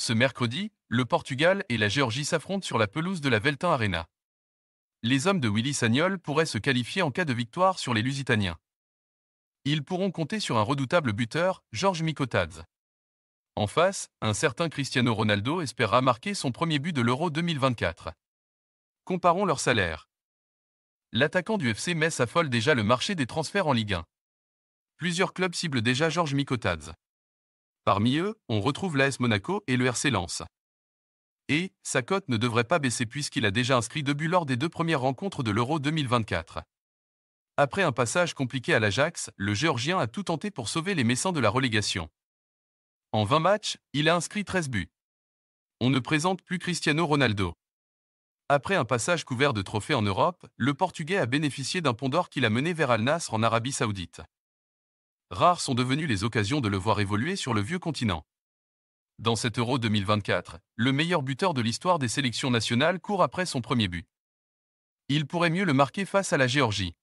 Ce mercredi, le Portugal et la Géorgie s'affrontent sur la pelouse de la Veltin Arena. Les hommes de Willy Sagnol pourraient se qualifier en cas de victoire sur les Lusitaniens. Ils pourront compter sur un redoutable buteur, Georges Mikotadze. En face, un certain Cristiano Ronaldo espérera marquer son premier but de l'Euro 2024. Comparons leurs salaires. L'attaquant du FC Metz affole déjà le marché des transferts en Ligue 1. Plusieurs clubs ciblent déjà Georges Mikotadze. Parmi eux, on retrouve l'AS Monaco et le RC Lens. Et, sa cote ne devrait pas baisser puisqu'il a déjà inscrit deux buts lors des deux premières rencontres de l'Euro 2024. Après un passage compliqué à l'Ajax, le Géorgien a tout tenté pour sauver les Messins de la relégation. En 20 matchs, il a inscrit 13 buts. On ne présente plus Cristiano Ronaldo. Après un passage couvert de trophées en Europe, le Portugais a bénéficié d'un pont d'or qu'il a mené vers Al-Nasr en Arabie Saoudite rares sont devenues les occasions de le voir évoluer sur le vieux continent. Dans cet Euro 2024, le meilleur buteur de l'histoire des sélections nationales court après son premier but. Il pourrait mieux le marquer face à la Géorgie.